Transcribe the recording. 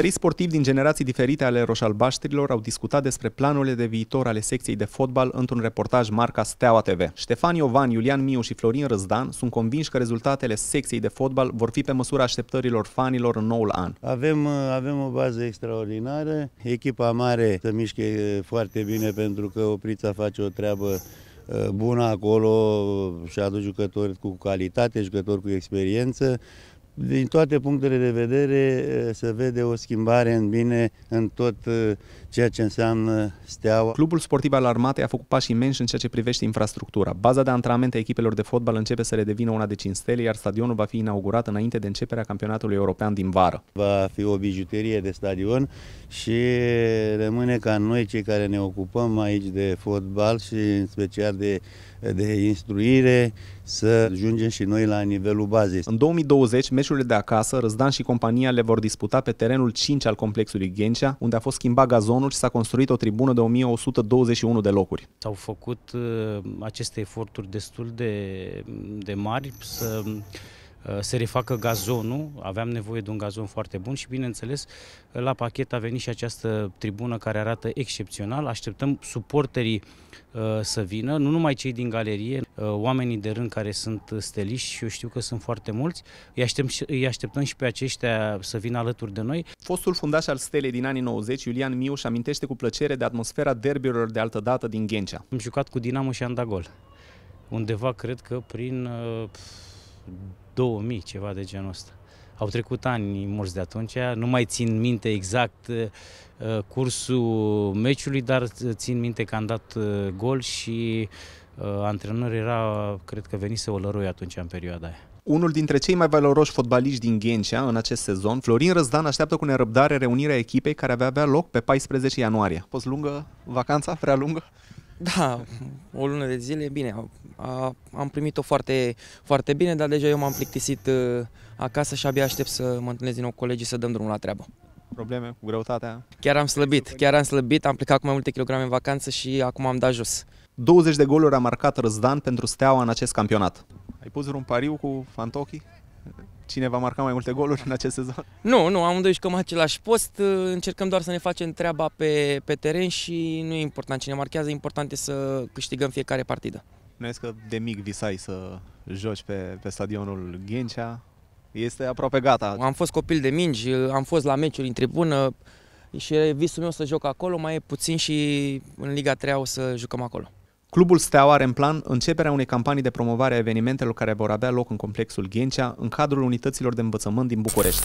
Trei sportivi din generații diferite ale roșalbaștrilor au discutat despre planurile de viitor ale secției de fotbal într-un reportaj marca Steaua TV. Ștefan Iovan, Iulian Miu și Florin Răzdan sunt convinși că rezultatele secției de fotbal vor fi pe măsura așteptărilor fanilor în noul an. Avem, avem o bază extraordinară, echipa mare se mișcă foarte bine pentru că Oprița face o treabă uh, bună acolo și aduce jucători cu calitate, jucători cu experiență din toate punctele de vedere eh, se vede o schimbare în bine în tot eh, ceea ce înseamnă steaua. Clubul sportiv al armatei a făcut pași imensi în ceea ce privește infrastructura. Baza de antrenament a echipelor de fotbal începe să redevină una de cinstele, iar stadionul va fi inaugurat înainte de începerea campionatului european din vară. Va fi o bijuterie de stadion și rămâne ca noi cei care ne ocupăm aici de fotbal și în special de, de instruire să ajungem și noi la nivelul bazei. În 2020, meci Clujurile de acasă, Răzdan și compania le vor disputa pe terenul 5 al complexului Ghencea, unde a fost schimbat gazonul și s-a construit o tribună de 1121 de locuri. S-au făcut uh, aceste eforturi destul de, de mari să Uh, se refacă gazonul, aveam nevoie de un gazon foarte bun și, bineînțeles, uh, la pachet a venit și această tribună care arată excepțional. Așteptăm suporterii uh, să vină, nu numai cei din galerie, oamenii de rând care sunt steliști și eu știu că sunt foarte mulți, îi așteptăm, îi așteptăm și pe aceștia să vină alături de noi. Fostul fundaș al stelei din anii 90, Iulian Miu, și amintește cu plăcere de atmosfera derbiurilor de altă dată din Ghencea. Am jucat cu Dinamo și am dat gol. Undeva, cred că prin 2000, ceva de genul ăsta. Au trecut ani mulți de atunci, nu mai țin minte exact uh, cursul meciului, dar țin minte că am dat uh, gol și uh, antrenorul era, cred că venise Olărui atunci în perioada aia. Unul dintre cei mai valoroși fotbaliști din Ghencea în acest sezon, Florin Răzdan așteaptă cu nerăbdare reunirea echipei care avea avea loc pe 14 ianuarie. A fost lungă vacanța, prea lungă? Da, o lună de zile, bine, a, am primit-o foarte, foarte bine, dar deja eu m-am plictisit uh, acasă și abia aștept să mă întâlnesc din nou cu colegii să dăm drumul la treabă. Probleme cu greutatea? Chiar am slăbit, chiar am slăbit, am plecat cu mai multe kilograme în vacanță și acum am dat jos. 20 de goluri a marcat Răzdan pentru Steaua în acest campionat. Ai pus un pariu cu Fantochi? Cine va marca mai multe goluri în acest sezon? Nu, nu, amândoi cam același post, uh, încercăm doar să ne facem treaba pe, pe teren și nu e important cine marchează, important e să câștigăm fiecare partidă. Nu că de mic visai să joci pe, pe stadionul Ghencea. Este aproape gata. Am fost copil de mingi, am fost la meciuri în tribună și visul meu să joc acolo, mai e puțin și în Liga 3 o să jucăm acolo. Clubul Steaua are în plan începerea unei campanii de promovare a evenimentelor care vor avea loc în complexul Ghencea în cadrul unităților de învățământ din București.